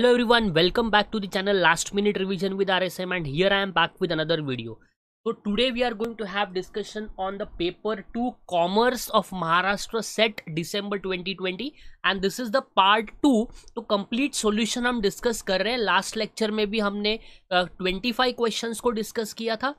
hello everyone welcome back to the channel last minute revision with RSM and here I am back with another video so today we are going to have discussion on the paper two commerce of Maharashtra SET December 2020 and this is the part two तो complete solution हम discuss कर रहे हैं last lecture में भी हमने twenty uh, five को discuss किया था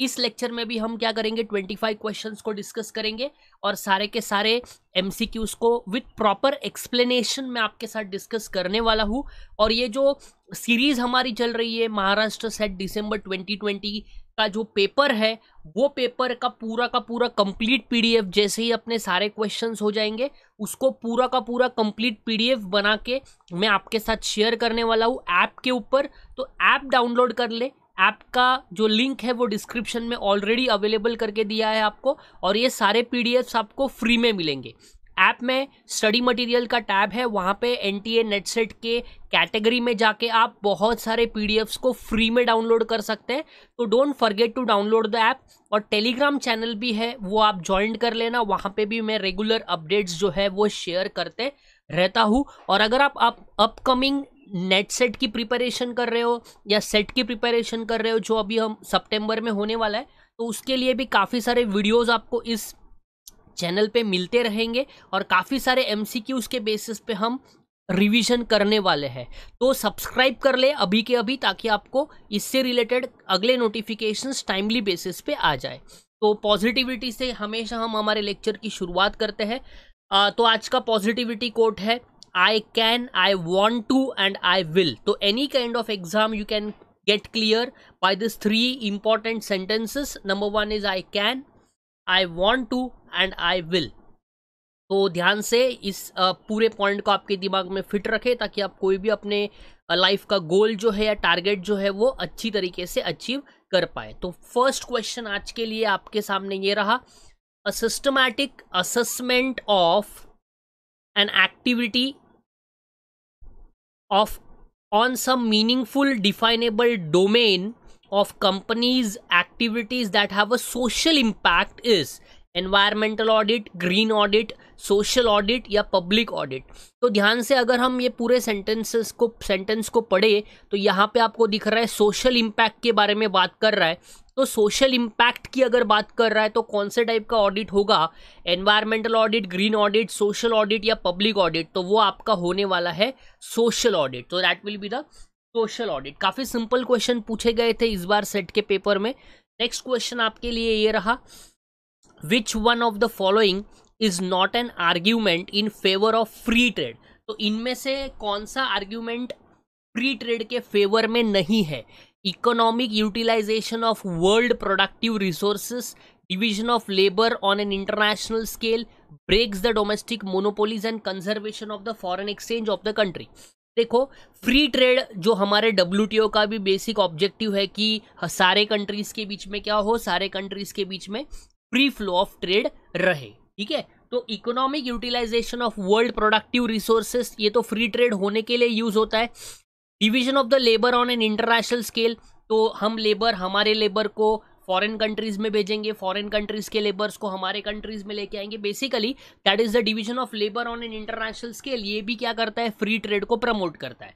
इस लेक्चर में भी हम क्या करेंगे 25 क्वेश्चंस को डिस्कस करेंगे और सारे के सारे एमसीक्यूज को विथ प्रॉपर एक्सप्लेनेशन मैं आपके साथ डिस्कस करने वाला हूँ और ये जो सीरीज़ हमारी चल रही है महाराष्ट्र सेट दिसंबर 2020 का जो पेपर है वो पेपर का पूरा का पूरा कंप्लीट पीडीएफ जैसे ही अपने सारे क्वेश्चंस हो जाएंगे उसको पूरा का पूरा कंप्लीट पीडीएफ बना के मैं आपके साथ शेयर करने वाला हूँ ऐप के ऊपर तो ऐप डाउनलोड कर ले ऐप का जो लिंक है वो डिस्क्रिप्शन में ऑलरेडी अवेलेबल करके दिया है आपको और ये सारे पी आपको फ्री में मिलेंगे ऐप में स्टडी मटेरियल का टैब है वहाँ पे N T A NET SET के कैटेगरी में जाके आप बहुत सारे पी को फ्री में डाउनलोड कर सकते हैं तो don't forget to download the app और टेलीग्राम चैनल भी है वो आप ज्वाइन कर लेना वहाँ पे भी मैं रेगुलर अपडेट्स जो है वो शेयर करते रहता हूँ और अगर आप अपकमिंग नेट सेट की प्रिपरेशन कर रहे हो या सेट की प्रिपरेशन कर रहे हो जो अभी हम सितंबर में होने वाला है तो उसके लिए भी काफ़ी सारे वीडियोस आपको इस चैनल पे मिलते रहेंगे और काफ़ी सारे एम के बेसिस पे हम रिवीजन करने वाले हैं तो सब्सक्राइब कर ले अभी के अभी ताकि आपको इससे रिलेटेड अगले नोटिफिकेशंस टाइमली बेसिस पे आ जाए तो पॉजिटिविटी से हमेशा हम हमारे लेक्चर की शुरुआत करते हैं तो आज का पॉजिटिविटी कोट है I can I want to and I will तो any kind of exam you can get clear by this three important sentences number one is I can I want to and I will तो ध्यान से इस पूरे point को आपके दिमाग में फिट रखें ताकि आप कोई भी अपने लाइफ का गोल जो है या टारगेट जो है वो अच्छी तरीके से अचीव कर पाए तो फर्स्ट क्वेश्चन आज के लिए आपके सामने ये रहा a systematic assessment of an activity of on some meaningful definable domain of companies activities that have a social impact is environmental audit green audit social audit या पब्लिक ऑडिट तो ध्यान से अगर हम ये पूरे सेंटेंसेस को सेंटेंस को पढ़े तो यहाँ पे आपको दिख रहा है सोशल इम्पैक्ट के बारे में बात कर रहा है तो सोशल इम्पैक्ट की अगर बात कर रहा है तो कौन से टाइप का ऑडिट होगा environmental audit green audit social audit या पब्लिक ऑडिट तो वो आपका होने वाला है सोशल ऑडिट तो that will be the social audit काफ़ी सिंपल क्वेश्चन पूछे गए थे इस बार सेट के पेपर में नेक्स्ट क्वेश्चन आपके लिए ये रहा which one of the following is not an argument in favour of free trade तो इनमें से कौन सा आर्ग्यूमेंट फ्री ट्रेड के फेवर में नहीं है economic utilisation of world productive resources division of labour on an international scale breaks the domestic monopolies and conservation of the foreign exchange of the country देखो फ्री ट्रेड जो हमारे W का भी basic objective है कि सारे countries के बीच में क्या हो सारे कंट्रीज के बीच में फ्री फ्लो ऑफ ट्रेड रहे ठीक है तो economic utilisation of world productive resources ये तो फ्री ट्रेड होने के लिए यूज होता है division of the labour on an international scale तो हम लेबर हमारे लेबर को फॉरेन कंट्रीज में भेजेंगे फॉरेन कंट्रीज के लेबर्स को हमारे कंट्रीज में लेके आएंगे basically that is the division of labour on an international scale ये भी क्या करता है फ्री ट्रेड को प्रमोट करता है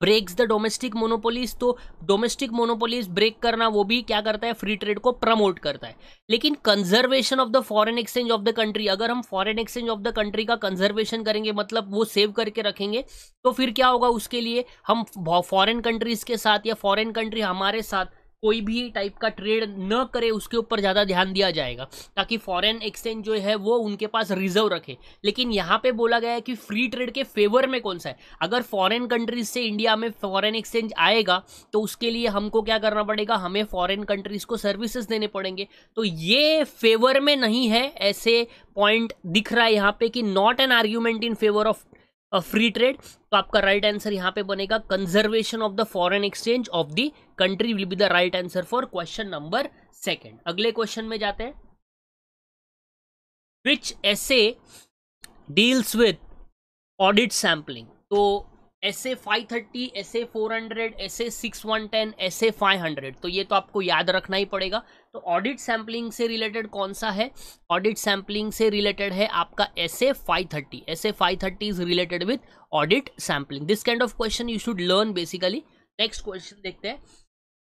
ब्रेक्स द डोमेस्टिक मोनोपोलीज तो डोमेस्टिक मोनोपोलीज ब्रेक करना वो भी क्या करता है फ्री ट्रेड को प्रमोट करता है लेकिन conservation of the foreign exchange of the country अगर हम foreign exchange of the country का कंजर्वेशन करेंगे मतलब वो सेव करके रखेंगे तो फिर क्या होगा उसके लिए हम फॉरेन कंट्रीज के साथ या फॉरेन कंट्री हमारे साथ कोई भी टाइप का ट्रेड न करे उसके ऊपर ज़्यादा ध्यान दिया जाएगा ताकि फॉरेन एक्सचेंज जो है वो उनके पास रिजर्व रखे लेकिन यहाँ पे बोला गया है कि फ्री ट्रेड के फेवर में कौन सा है अगर फॉरेन कंट्रीज से इंडिया में फॉरेन एक्सचेंज आएगा तो उसके लिए हमको क्या करना पड़ेगा हमें फॉरेन कंट्रीज को सर्विसेज देने पड़ेंगे तो ये फेवर में नहीं है ऐसे पॉइंट दिख रहा है यहाँ पे कि not an argument in favour of free trade तो आपका राइट आंसर यहाँ पे बनेगा conservation of the foreign exchange of the country will be the right answer for question number second अगले क्वेश्चन में जाते हैं which SA deals with audit sampling तो S A five thirty S A four hundred S A six one ten S A five hundred तो ये तो आपको याद रखना ही पड़ेगा तो ऑडिट सैम्पलिंग से रिलेटेड कौन सा है ऑडिट सैम्पलिंग से रिलेटेड है आपका S A five thirty S A five thirty is related with audit sampling this kind of question you should learn basically next question देखते हैं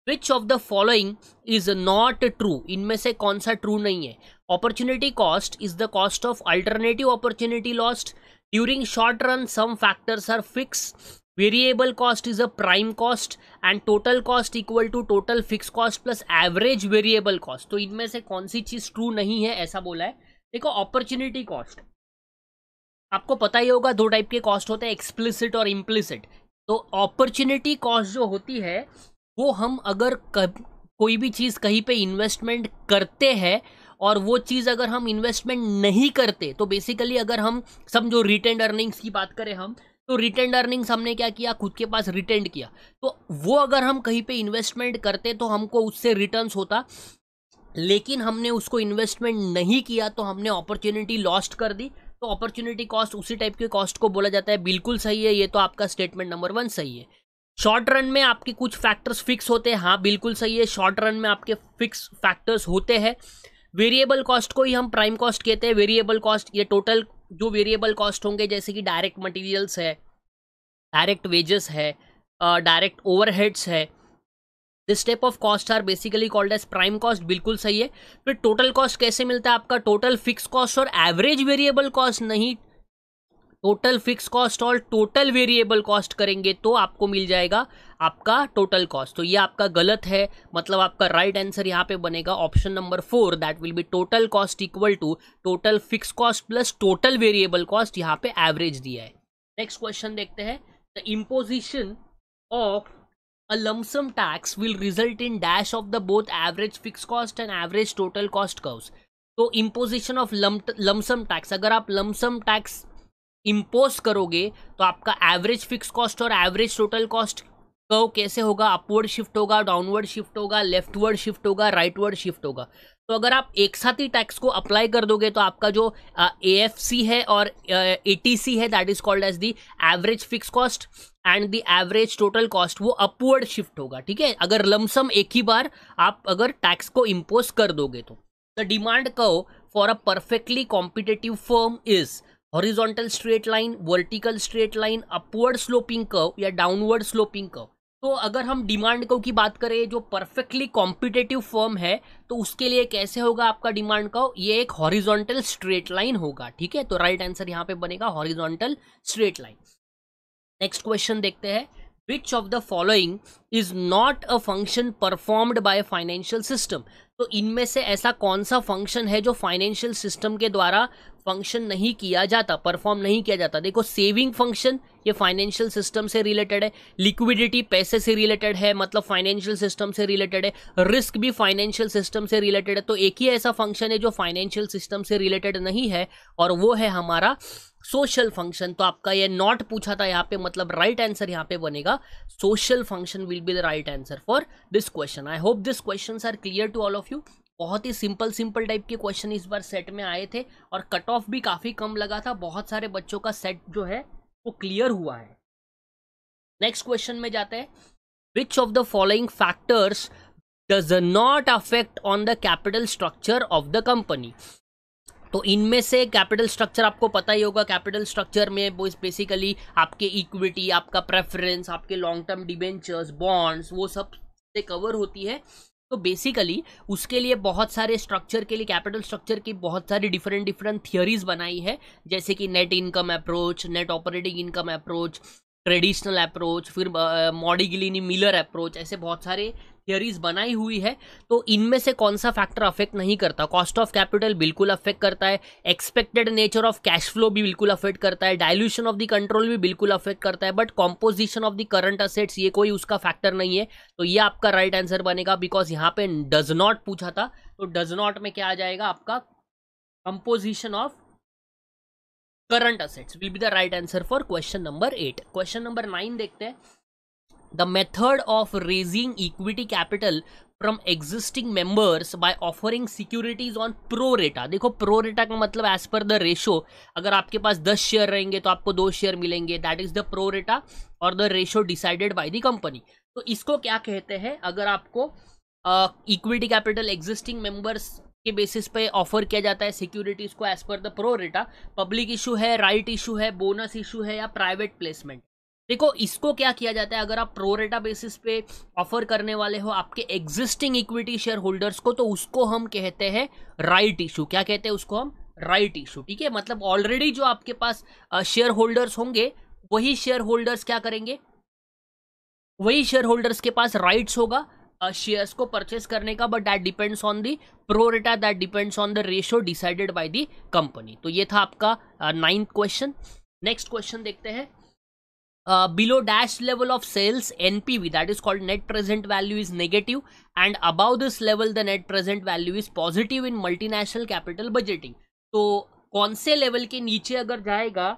which of the following is not true इनमें से कौन सा true नहीं है opportunity cost is the cost of alternative opportunity lost during short run some factors are fix variable cost is a prime cost and total cost equal to total fix cost plus average variable cost तो इनमें से कौन सी चीज true नहीं है ऐसा बोला है देखो अपॉर्चुनिटी कॉस्ट आपको पता ही होगा दो टाइप के कॉस्ट होते हैं एक्सप्लिसिट और इम्प्लिसिट तो अपॉर्चुनिटी कॉस्ट जो होती है वो हम अगर कर, कोई भी चीज़ कहीं पे इन्वेस्टमेंट करते हैं और वो चीज़ अगर हम इन्वेस्टमेंट नहीं करते तो बेसिकली अगर हम समझो रिटर्न अर्निंग्स की बात करें हम तो रिटर्न अर्निंग्स हमने क्या किया खुद के पास रिटर्न किया तो वो अगर हम कहीं पे इन्वेस्टमेंट करते तो हमको उससे रिटर्न्स होता लेकिन हमने उसको इन्वेस्टमेंट नहीं किया तो हमने अपॉर्चुनिटी लॉस्ट कर दी तो अपॉर्चुनिटी कॉस्ट उसी टाइप के कॉस्ट को बोला जाता है बिल्कुल सही है ये तो आपका स्टेटमेंट नंबर वन सही है शॉर्ट रन में आपके कुछ फैक्टर्स फिक्स होते हैं हाँ बिल्कुल सही है शॉर्ट रन में आपके फिक्स फैक्टर्स होते हैं वेरिएबल कॉस्ट को ही हम प्राइम कॉस्ट कहते हैं वेरिएबल कॉस्ट ये टोटल जो वेरिएबल कॉस्ट होंगे जैसे कि डायरेक्ट मटेरियल्स है डायरेक्ट वेजेस है डायरेक्ट ओवरहेड्स है this type of cost are basically called as prime cost बिल्कुल सही है फिर टोटल कॉस्ट कैसे मिलता है आपका टोटल फिक्स कॉस्ट और एवरेज वेरिएबल कॉस्ट नहीं टोटल फिक्स कॉस्ट और टोटल वेरिएबल कॉस्ट करेंगे तो आपको मिल जाएगा आपका टोटल कॉस्ट तो ये आपका गलत है मतलब आपका राइट आंसर यहाँ पे बनेगा option number four that will be total cost equal to total fix cost plus total variable cost यहाँ पे एवरेज दिया है नेक्स्ट क्वेश्चन देखते हैं the imposition of a lump sum tax will result in dash of the both average fix cost and average total cost cost तो imposition of lump sum tax अगर आप lump sum tax impose करोगे तो आपका एवरेज फिक्स कॉस्ट और average total cost curve तो कैसे होगा अपवर्ड शिफ्ट होगा डाउनवर्ड शिफ्ट होगा लेफ्टवर्ड शिफ्ट होगा राइटवर्ड शिफ्ट होगा तो अगर आप एक साथ ही टैक्स को अप्लाई कर दोगे तो आपका जो ए एफ सी है और ए टी सी है that is called as the average fix cost and the average total cost वो अपवर्ड शिफ्ट होगा ठीक है अगर लमसम एक ही बार आप अगर टैक्स को इम्पोज कर दोगे तो the demand curve for a perfectly competitive firm is horizontal straight line vertical straight line upward sloping curve या डाउनवर्ड स्लोपिंग कर्व तो अगर हम डिमांड कर्व की बात करें जो परफेक्टली कॉम्पिटेटिव फर्म है तो उसके लिए कैसे होगा आपका डिमांड कर्व ये एक हॉरिजॉन्टल स्ट्रेट लाइन होगा ठीक है तो राइट आंसर यहाँ पे बनेगा horizontal straight line next question देखते हैं which of the following is not a function performed by financial system तो इनमें से ऐसा कौन सा फंक्शन है जो फाइनेंशियल सिस्टम के द्वारा फंक्शन नहीं किया जाता परफॉर्म नहीं किया जाता देखो सेविंग फंक्शन ये फाइनेंशियल सिस्टम से रिलेटेड है लिक्विडिटी पैसे से रिलेटेड है मतलब फाइनेंशियल सिस्टम से रिलेटेड है रिस्क भी फाइनेंशियल सिस्टम से रिलेटेड है तो एक ही ऐसा फंक्शन है जो फाइनेंशियल सिस्टम से रिलेटेड नहीं है और वो है हमारा सोशल फंक्शन तो आपका ये नॉट पूछा था यहाँ पे मतलब राइट आंसर यहाँ पे बनेगा social function will be the right answer for this question I hope this question are clear to all of you बहुत ही सिंपल सिंपल टाइप के क्वेश्चन इस बार सेट में आए थे और कट ऑफ भी काफ़ी कम लगा था बहुत सारे बच्चों का सेट जो है वो क्लियर हुआ है नेक्स्ट क्वेश्चन में जाते हैं which of the following factors does not affect on the capital structure of the company तो इनमें से कैपिटल स्ट्रक्चर आपको पता ही होगा कैपिटल स्ट्रक्चर में वो बेसिकली आपके इक्विटी आपका प्रेफरेंस आपके लॉन्ग टर्म डिबेंचर्स बॉन्ड्स वो सब से कवर होती है तो बेसिकली उसके लिए बहुत सारे स्ट्रक्चर के लिए कैपिटल स्ट्रक्चर की बहुत सारी डिफरेंट डिफरेंट थियोरीज बनाई है जैसे कि net income approach net operating income approach traditional approach फिर मॉडिगिलिनी मिलर अप्रोच ऐसे बहुत सारे थियरीज बनाई हुई है तो इनमें से कौन सा फैक्टर अफेक्ट नहीं करता कॉस्ट ऑफ कैपिटल बिल्कुल अफेक्ट करता है expected nature of cash flow भी बिल्कुल अफेक्ट करता है डायल्यूशन ऑफ द कंट्रोल भी बिल्कुल अफेक्ट करता है but composition of the current assets ये कोई उसका फैक्टर नहीं है तो ये आपका राइट right आंसर बनेगा बिकॉज यहाँ पे डज नॉट पूछा था तो डज नॉट में क्या आ जाएगा आपका composition of current assets will be the right answer for question number eight question number nine देखते हैं the method of raising equity capital from existing members by offering securities on pro rata देखो pro रेटा का मतलब as per the ratio अगर आपके पास दस share रहेंगे तो आपको दो शेयर मिलेंगे that is the pro rata और the ratio decided by the company तो इसको क्या कहते हैं अगर आपको इक्विटी कैपिटल एग्जिस्टिंग मेंबर्स के बेसिस पे ऑफर किया जाता है सिक्योरिटीज़ को as per the pro rata public issue है राइट इशू है बोनस इशू है या प्राइवेट प्लेसमेंट देखो इसको क्या किया जाता है अगर आप प्रोरेटा बेसिस पे ऑफर करने वाले हो आपके एग्जिस्टिंग इक्विटी शेयर होल्डर्स को तो उसको हम कहते हैं राइट इशू क्या कहते हैं उसको हम राइट इशू ठीक है मतलब ऑलरेडी जो आपके पास शेयर होल्डर्स होंगे वही शेयर होल्डर्स क्या करेंगे वही शेयर होल्डर्स के पास राइट्स होगा शेयर्स uh, को परचेस करने का but that depends on the pro rata that depends on the ratio decided by the company तो ये था आपका नाइन्थ क्वेश्चन नेक्स्ट क्वेश्चन देखते हैं below dash level of sales NPV that is called net present value is negative and above this level the net present value is positive in multinational capital budgeting तो कौन से level के नीचे अगर जाएगा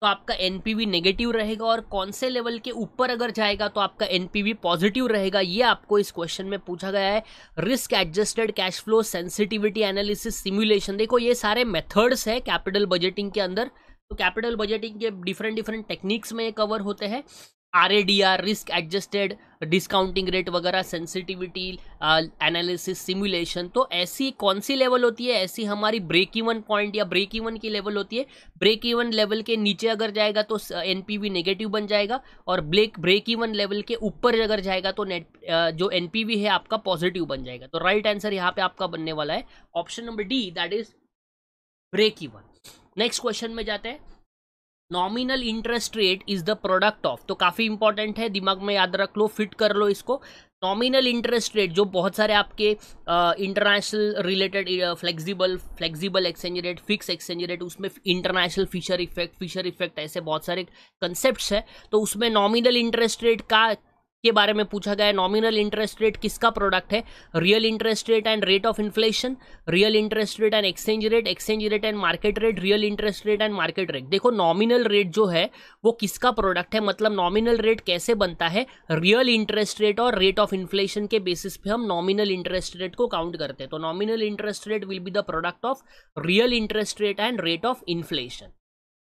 तो आपका एनपीवी नेगेटिव रहेगा और कौन से लेवल के ऊपर अगर जाएगा तो आपका एनपीवी पॉजिटिव रहेगा ये आपको इस क्वेश्चन में पूछा गया है risk adjusted cash flow sensitivity analysis simulation देखो ये सारे मेथड्स है कैपिटल बजटिंग के अंदर तो कैपिटल बजटिंग के डिफरेंट डिफरेंट टेक्निक्स में कवर होते हैं R A D R risk adjusted discounting rate वगैरह सेंसिटिविटी एनालिसिस सिमुलेशन तो ऐसी कौन सी लेवल होती है ऐसी हमारी ब्रेक इवन पॉइंट या ब्रेक इवन की लेवल होती है ब्रेक इवन लेवल के नीचे अगर जाएगा तो एन नेगेटिव बन जाएगा और ब्रेक ब्रेक इवन लेवल के ऊपर अगर जाएगा तो नेट uh, जो एन है आपका पॉजिटिव बन जाएगा तो राइट आंसर यहाँ पे आपका बनने वाला है option number D that is break even next question में जाते हैं nominal interest rate is the product of तो काफ़ी इंपॉर्टेंट है दिमाग में याद रख लो फिट कर लो इसको नॉमिनल इंटरेस्ट रेट जो बहुत सारे आपके international related flexible flexible exchange rate fix exchange rate उसमें international Fisher effect Fisher effect ऐसे बहुत सारे कंसेप्ट है तो उसमें नॉमिनल इंटरेस्ट रेट का के बारे में पूछा गया है नॉमिनल इंटरेस्ट रेट किसका प्रोडक्ट है real interest rate and rate of inflation real interest rate and exchange rate exchange rate and market rate real interest rate and market rate देखो नॉमिनल रेट जो है वो किसका प्रोडक्ट है मतलब nominal rate कैसे बनता है रियल इंटरेस्ट रेट और रेट ऑफ इन्फ्लेशन के बेसिस पे हम नॉमिनल इंटरेस्ट रेट को काउंट करते हैं तो nominal interest rate will be the product of real interest rate and rate of inflation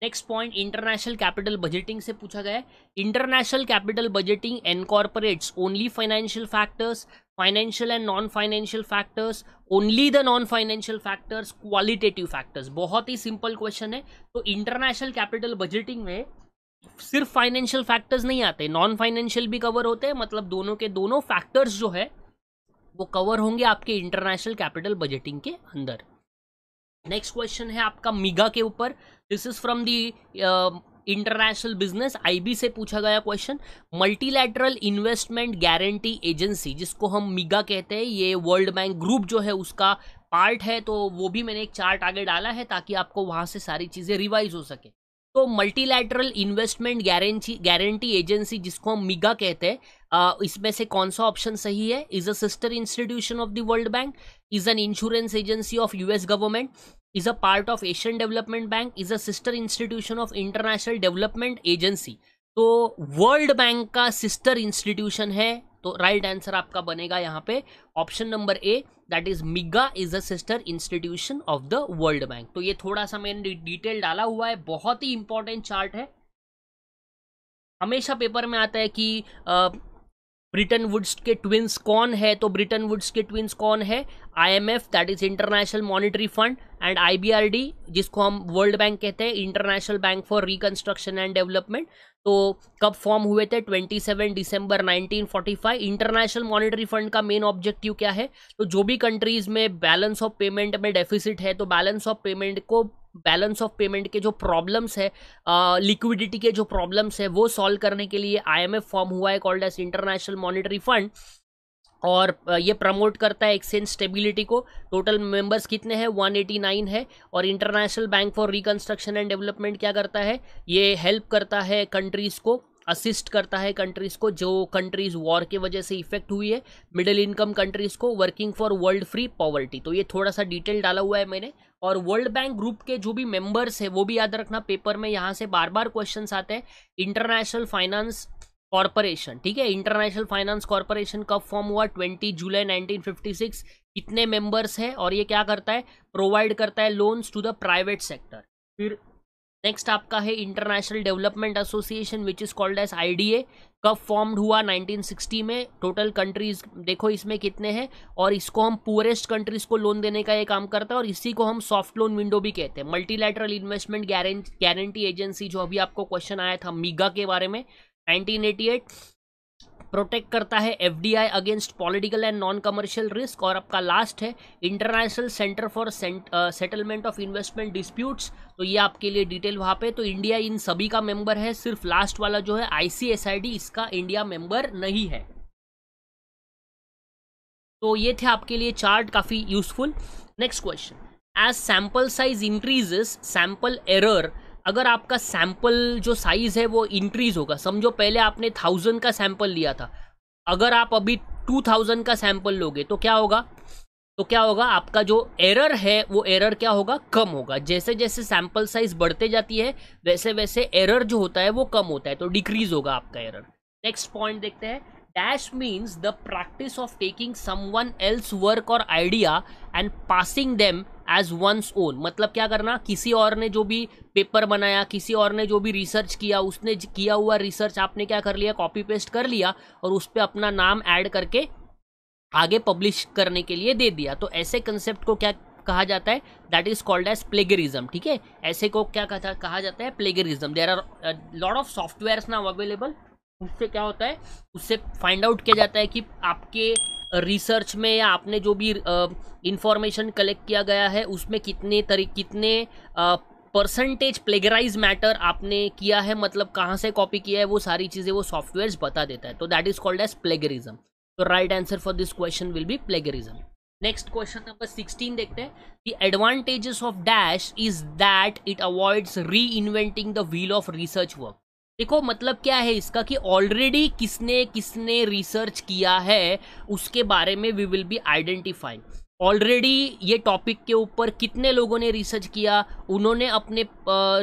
next point international capital budgeting से पूछा गया है international capital budgeting incorporates only financial factors financial and non financial factors only the non financial factors qualitative factors बहुत ही simple question है तो international capital budgeting में सिर्फ फाइनेंशियल फैक्टर्स नहीं आते नॉन फाइनेंशियल भी कवर होते हैं मतलब दोनों के दोनों फैक्टर्स जो है वो कवर होंगे आपके इंटरनेशनल कैपिटल बजटिंग के अंदर नेक्स्ट क्वेश्चन है आपका मीगा के ऊपर this is from the international business IB से पूछा गया question multilateral investment guarantee agency जिसको हम मीगा कहते हैं ये वर्ल्ड बैंक ग्रुप जो है उसका पार्ट है तो वो भी मैंने एक चार्ट आगे डाला है ताकि आपको वहाँ से सारी चीज़ें रिवाइज हो सके तो multilateral investment guarantee guarantee agency जिसको हम मिगा कहते हैं इसमें से कौन सा ऑप्शन सही है is a sister institution of the world bank is an insurance agency of US government is a part of Asian development bank is a sister institution of international development agency तो world bank का sister institution है तो right answer आपका बनेगा यहाँ पे option number A that is MIGA is a sister institution of the world bank तो ये थोड़ा सा मैंने डिटेल डाला हुआ है बहुत ही इंपॉर्टेंट चार्ट है हमेशा पेपर में आता है कि ब्रिटेन वुड्स के ट्विंस कौन है तो ब्रिटेन वुड्स के ट्विंस कौन है IMF that is international monetary fund and IBRD जिसको हम वर्ल्ड बैंक कहते हैं international bank for reconstruction and development तो कब फॉर्म हुए थे 27 दिसंबर 1945 इंटरनेशनल मॉनेटरी फंड का मेन ऑब्जेक्टिव क्या है तो जो भी कंट्रीज में बैलेंस ऑफ पेमेंट में डेफिसिट है तो बैलेंस ऑफ पेमेंट को बैलेंस ऑफ पेमेंट के जो प्रॉब्लम्स है लिक्विडिटी के जो प्रॉब्लम्स है वो सॉल्व करने के लिए आईएमएफ फॉर्म हुआ है called as international monetary fund और ये प्रमोट करता है एक्सचेंज स्टेबिलिटी को टोटल मेंबर्स कितने हैं 189 है और international bank for reconstruction and development क्या करता है ये हेल्प करता है कंट्रीज़ को असिस्ट करता है कंट्रीज़ को जो कंट्रीज़ वॉर के वजह से इफेक्ट हुई है मिडिल इनकम कंट्रीज़ को working for world free poverty तो ये थोड़ा सा डिटेल डाला हुआ है मैंने और वर्ल्ड बैंक ग्रुप के जो भी मेंबर्स है वो भी याद रखना पेपर में यहाँ से बार बार क्वेश्चन आते हैं इंटरनेशनल फाइनेंस कॉरपोरेशन ठीक है इंटरनेशनल फाइनेंस कॉरपोरेशन कब फॉर्म हुआ 20 जुलाई 1956 कितने मेंबर्स है और ये क्या करता है प्रोवाइड करता है loans to the private sector फिर नेक्स्ट आपका है international development association which is called as I कब फॉर्म्ड हुआ 1960 में टोटल कंट्रीज देखो इसमें कितने हैं और इसको हम पुअरेस्ट कंट्रीज को लोन देने का ये काम करता है और इसी को हम सॉफ्ट लोन विंडो भी कहते हैं मल्टीलैटरल इन्वेस्टमेंट गारंटी एजेंसी जो अभी आपको क्वेश्चन आया था मीगा के बारे में 1988 प्रोटेक्ट करता है FDI against political and non commercial risk और आपका लास्ट है international centre for settlement of investment disputes तो ये आपके लिए डिटेल वहाँ पे तो इंडिया इन सभी का मेंबर है सिर्फ लास्ट वाला जो है आईसीएसआईडी इसका इंडिया मेंबर नहीं है तो ये थे आपके लिए चार्ट काफ़ी useful next question as sample size increases sample error अगर आपका सैम्पल जो साइज़ है वो इंक्रीज़ होगा समझो पहले आपने थाउजेंड का सैम्पल लिया था अगर आप अभी टू थाउजेंड का सैम्पल लोगे तो क्या होगा तो क्या होगा आपका जो एरर है वो एरर क्या होगा कम होगा जैसे जैसे सैम्पल साइज बढ़ते जाती है वैसे वैसे एरर जो होता है वो कम होता है तो डिक्रीज होगा आपका एरर नेक्स्ट पॉइंट देखते हैं dash means the practice of taking someone else work or idea and passing them as one's own मतलब क्या करना किसी और ने जो भी पेपर बनाया किसी और ने जो भी रिसर्च किया उसने किया हुआ रिसर्च आपने क्या कर लिया कॉपी पेस्ट कर लिया और उस पर अपना नाम ऐड करके आगे पब्लिश करने के लिए दे दिया तो ऐसे कंसेप्ट को क्या कहा जाता है that is called as plagiarism ठीक है ऐसे को क्या कहा जाता है plagiarism there are lot of software now available उससे क्या होता है उससे फाइंड आउट किया जाता है कि आपके रिसर्च में या आपने जो भी इंफॉर्मेशन कलेक्ट किया गया है उसमें कितने तरी कितने परसेंटेज प्लेगराइज मैटर आपने किया है मतलब कहाँ से कॉपी किया है वो सारी चीज़ें वो सॉफ्टवेयर बता देता है तो that is called as plagiarism तो right answer for this question will be plagiarism next question number sixteen देखते हैं the advantages of dash is that it avoids reinventing the wheel of research work देखो मतलब क्या है इसका कि already किसने किसने रिसर्च किया है उसके बारे में we will be identify already ये टॉपिक के ऊपर कितने लोगों ने रिसर्च किया उन्होंने अपने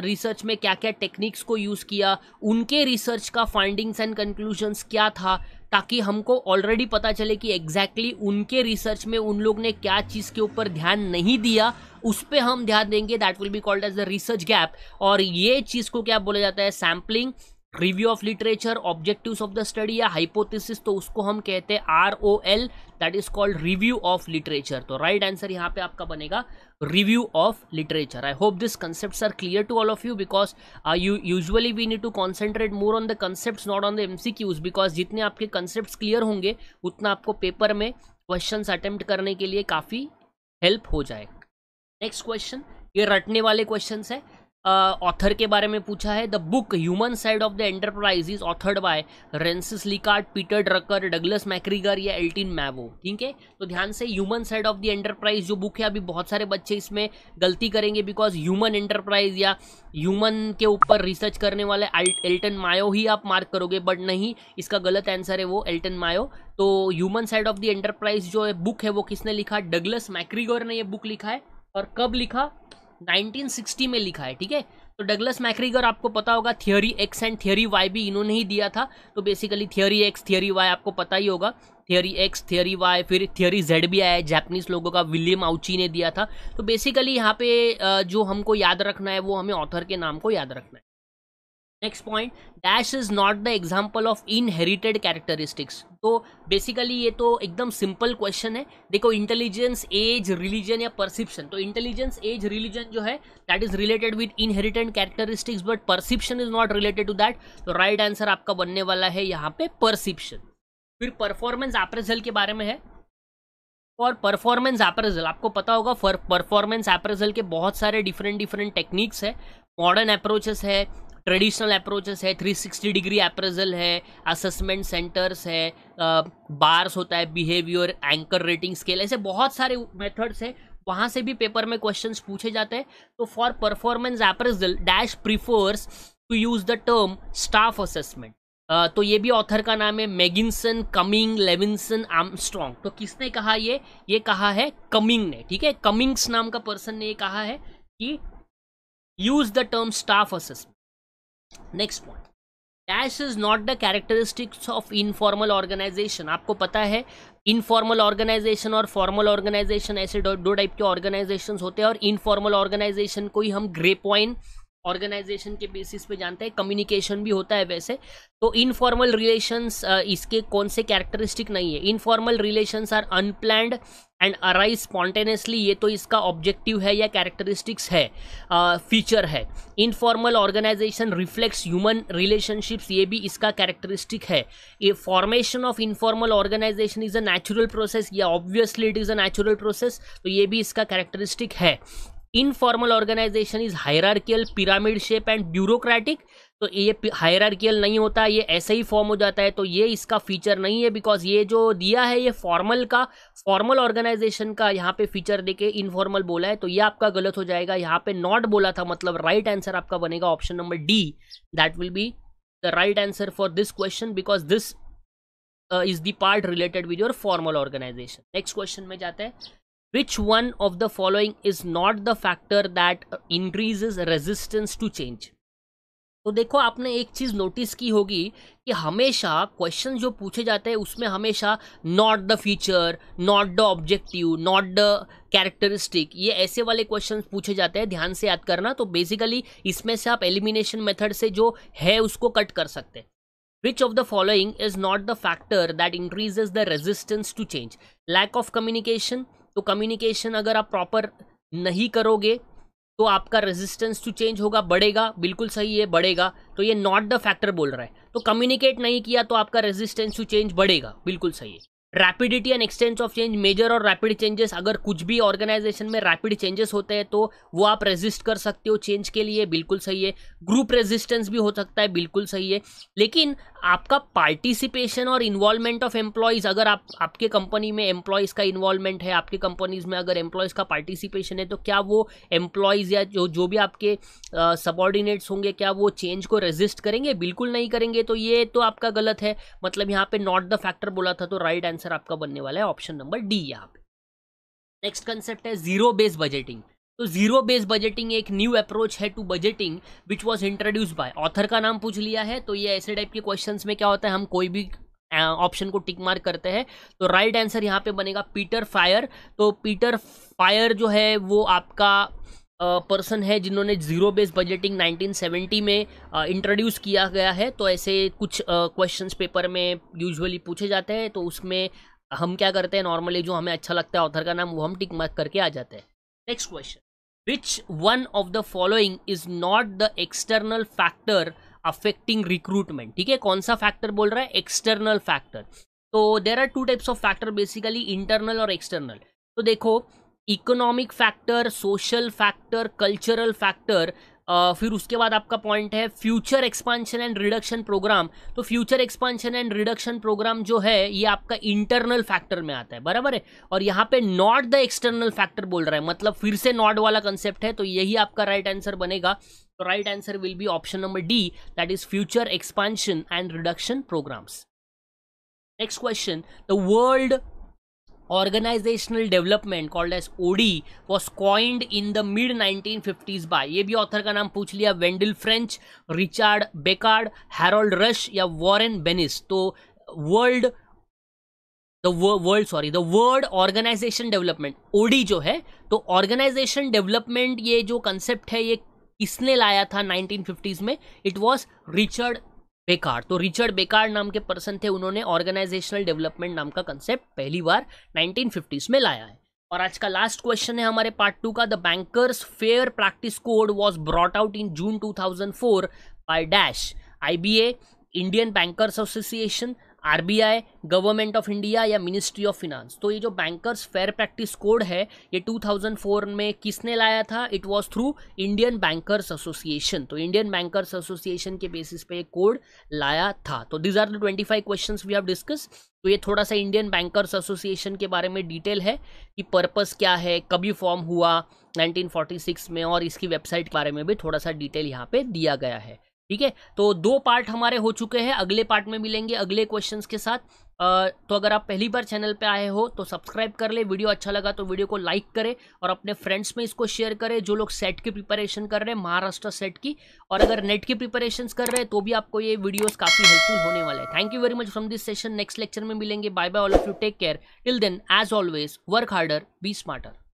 रिसर्च में क्या क्या टेक्निक्स को यूज़ किया उनके रिसर्च का फाइंडिंग्स एंड कंक्लूजन्स क्या था ताकि हमको ऑलरेडी पता चले कि एग्जैक्टली exactly उनके रिसर्च में उन लोग ने क्या चीज़ के ऊपर ध्यान नहीं दिया उस पर हम ध्यान देंगे that will be called as the research gap और ये चीज़ को क्या बोला जाता है sampling review of literature objective of the study या हाइपोथिस तो उसको हम कहते हैं R O L that is called review of literature तो राइट आंसर यहाँ पे आपका बनेगा review of literature i hope this concepts are clear to all of you because uh, you usually we need to concentrate more on the concepts not on the mcqs because jitne aapke concepts clear honge utna aapko paper mein questions attempt karne ke liye kafi help ho jayega next question ये रटने वाले questions है author के बारे में पूछा है the book human side of the enterprise is authored by Rensis Likert Peter Drucker Douglas McGregor या एल्टिन मैवो ठीक है तो ध्यान से human side of the enterprise जो बुक है अभी बहुत सारे बच्चे इसमें गलती करेंगे बिकॉज ह्यूमन एंटरप्राइज या ह्यूमन के ऊपर रिसर्च करने वाले एल्टन मायो ही आप मार्क करोगे बट नहीं इसका गलत आंसर है वो एल्टन मायो तो human side of the enterprise जो बुक है वो किसने लिखा डगलस मैक्रीगर ने यह बुक लिखा है और कब लिखा 1960 में लिखा है ठीक है तो डगलस मैक्रीगर आपको पता होगा theory X and theory Y भी इन्होंने ही दिया था तो basically theory X theory Y आपको पता ही होगा थियोरी एक्स थियोरी वाई फिर थियोरी जेड भी आया है जैपनीज लोगों का विलियम आउची ने दिया था तो बेसिकली यहाँ पे जो हमको याद रखना है वो हमें ऑथर के नाम को याद रखना है next point dash is not the example of inherited characteristics तो बेसिकली ये तो एकदम सिंपल क्वेश्चन है देखो इंटेलिजेंस एज रिलीजन या परसिप्शन तो इंटेलिजेंस एज रिलीजन जो है that is related with inherited characteristics but perception is not related to that तो राइट आंसर आपका बनने वाला है यहाँ पे परसिप्शन फिर परफॉर्मेंस अप्रेजल के बारे में है और परफॉर्मेंस अप्रेजल आपको पता होगा फॉर परफॉर्मेंस अप्रेजल के बहुत सारे डिफरेंट डिफरेंट टेक्निक्स है मॉडर्न अप्रोचेस है ट्रेडिशनल अप्रोचेस है 360 डिग्री अप्रेजल है असेसमेंट सेंटर्स है बार्स होता है बिहेवियर एंकर रेटिंग स्केल ऐसे बहुत सारे मेथड्स हैं वहाँ से भी पेपर में क्वेश्चंस पूछे जाते हैं तो for performance appraisal dash prefers to use the term staff assessment तो ये भी ऑथर का नाम है मैगिनसन कमिंग लेविनसन आर्मस्ट्रॉन्ग तो किसने कहा ये ये कहा है कमिंग ने ठीक है कमिंग्स नाम का पर्सन ने ये कहा है कि use the term staff assessment next point dash is not the characteristics of informal organisation आपको पता है इनफॉर्मल ऑर्गेनाइजेशन और फॉर्मल ऑर्गेनाइजेशन ऐसे दो टाइप के ऑर्गेनाइजेशन होते हैं और इनफॉर्मल ऑर्गेनाइजेशन को ही हम ग्रे पॉइंट ऑर्गेनाइजेशन के बेसिस पे जानते हैं कम्युनिकेशन भी होता है वैसे तो इनफॉर्मल रिलेशंस इसके कौन से कैरेक्टरिस्टिक नहीं है informal relations are unplanned and arise spontaneously ये तो इसका ऑब्जेक्टिव है या कैरेक्टरिस्टिक्स है फीचर है informal organisation reflects human relationships ये भी इसका कैरेक्टरिस्टिक है ये formation of informal organisation is a natural process या obviously it is a natural process तो ये भी इसका कैरेक्टरिस्टिक है informal organisation is hierarchical pyramid shape and bureaucratic तो ये हायरार्कियल नहीं होता ये ऐसे ही फॉर्म हो जाता है तो ये इसका फीचर नहीं है बिकॉज ये जो दिया है ये फॉर्मल का फॉर्मल ऑर्गेनाइजेशन का यहाँ पे फीचर देके इनफॉर्मल बोला है तो ये आपका गलत हो जाएगा यहाँ पे नॉट बोला था मतलब राइट right आंसर आपका बनेगा option number D that will be the right answer for this question because this is the part related with your formal organisation next question में जाते हैं which one of the following is not the factor that increases resistance to change तो देखो आपने एक चीज़ notice की होगी कि हमेशा क्वेश्चन जो पूछे जाते हैं उसमें हमेशा not the feature not the objective not the characteristic ये ऐसे वाले क्वेश्चन पूछे जाते हैं ध्यान से याद करना तो बेसिकली इसमें से आप एलिमिनेशन मेथड से जो है उसको कट कर सकते हैं which of the following is not the factor that increases the resistance to change lack of communication तो कम्युनिकेशन अगर आप प्रॉपर नहीं करोगे तो आपका रेजिस्टेंस टू चेंज होगा बढ़ेगा बिल्कुल सही है बढ़ेगा तो ये नॉट द फैक्टर बोल रहा है तो कम्युनिकेट नहीं किया तो आपका रेजिस्टेंस टू चेंज बढ़ेगा बिल्कुल सही है rapidity and extent of change major और रैपिड चेंजेस अगर कुछ भी ऑर्गेनाइजेशन में रैपिड चेंजेस होते हैं तो वो आप रेजिस्ट कर सकते हो चेंज के लिए बिल्कुल सही है ग्रुप रेजिस्टेंस भी हो सकता है बिल्कुल सही है लेकिन आपका पार्टिसिपेशन और इन्वॉल्वमेंट ऑफ एम्प्लॉयज़ अगर आप आपके कंपनी में एम्प्लॉयज़ का इन्वॉल्वमेंट है आपके कंपनीज में अगर एम्प्लॉयज़ का पार्टिसिपेशन है तो क्या वो एम्प्लॉयज़ या जो जो भी आपके सबॉर्डिनेट्स होंगे क्या वो चेंज को रेजिस्ट करेंगे बिल्कुल नहीं करेंगे तो ये तो आपका गलत है मतलब यहाँ पे नॉट द फैक्टर बोला था तो राइट right आंसर आंसर आपका बनने वाला है ऑप्शन नंबर डी यहाँ पे नेक्स्ट कंसेप्ट है जीरो बेस बजटिंग तो जीरो बेस बजटिंग एक न्यू अप्रोच है to budgeting which was introduced by author का नाम पूछ लिया है तो ये ऐसे टाइप के क्वेश्चन में क्या होता है हम कोई भी ऑप्शन को टिक मार्क करते हैं तो राइट आंसर यहाँ पे बनेगा पीटर फायर तो पीटर फायर जो है वो आपका पर्सन है जिन्होंने ज़ीरो बेस बजटिंग 1970 में इंट्रोड्यूस किया गया है तो ऐसे कुछ क्वेश्चंस पेपर में यूजुअली पूछे जाते हैं तो उसमें हम क्या करते हैं नॉर्मली जो हमें अच्छा लगता है ऑथर का नाम वो हम टिक मार्क करके आ जाते हैं next question which one of the following is not the external factor affecting recruitment ठीक है कौन सा फैक्टर बोल रहा है एक्सटर्नल फैक्टर तो there are two types of factor basically internal और एक्सटर्नल तो देखो economic factor social factor cultural factor फिर उसके बाद आपका पॉइंट है future expansion and reduction program तो future expansion and reduction program जो है ये आपका इंटरनल फैक्टर में आता है बराबर है और यहाँ पे नॉट द एक्सटर्नल फैक्टर बोल रहा है मतलब फिर से नॉट वाला कंसेप्ट है तो यही आपका राइट right आंसर बनेगा तो right answer will be option number D that is future expansion and reduction programs next question the world organisational development called as OD was coined in the mid nineteen fifties by ये भी author का नाम पूछ लिया Wendell French Richard Beckhard Harold Rush या Warren Bennis तो world the world sorry the world organisation development OD जो है तो ऑर्गेनाइजेशन डेवलपमेंट ये जो कंसेप्ट है ये किसने लाया था 1950s में इट वॉज रिचर्ड बेकार तो रिचर्ड बेकार नाम के पर्सन थे उन्होंने ऑर्गेनाइजेशनल डेवलपमेंट नाम का कंसेप्ट पहली बार 1950s में लाया है और आज का लास्ट क्वेश्चन है हमारे पार्ट टू का the bankers fair practice code was brought out in June 2004 by dash IBA Indian Bankers Association RBI Government of India या मिनिस्ट्री ऑफ फिनांस तो ये जो बैंकर्स फेयर प्रैक्टिस कोड है ये 2004 में किसने लाया था it was through Indian Bankers Association तो इंडियन बैंकर्स एसोसिएशन के बेसिस पे ये कोड लाया था तो these are the twenty five question we have discuss तो ये थोड़ा सा इंडियन बैंकर्स एसोसिएशन के बारे में डिटेल है कि पर्पज़ क्या है कभी फॉर्म हुआ सिक्स में और इसकी वेबसाइट के बारे में भी थोड़ा सा डिटेल यहाँ पे दिया गया है ठीक है तो दो पार्ट हमारे हो चुके हैं अगले पार्ट में मिलेंगे अगले क्वेश्चंस के साथ आ, तो अगर आप पहली बार चैनल पे आए हो तो सब्सक्राइब कर ले वीडियो अच्छा लगा तो वीडियो को लाइक करें और अपने फ्रेंड्स में इसको शेयर करें जो लोग सेट की प्रिपरेशन कर रहे हैं महाराष्ट्र सेट की और अगर नेट की प्रिपरेशन कर रहे हैं तो भी आपको ये वीडियोज काफ़ी हेल्पफुल होने वाले हैं thank you very much from this session next lecture में मिलेंगे bye bye all of you take care till then as always work harder be smarter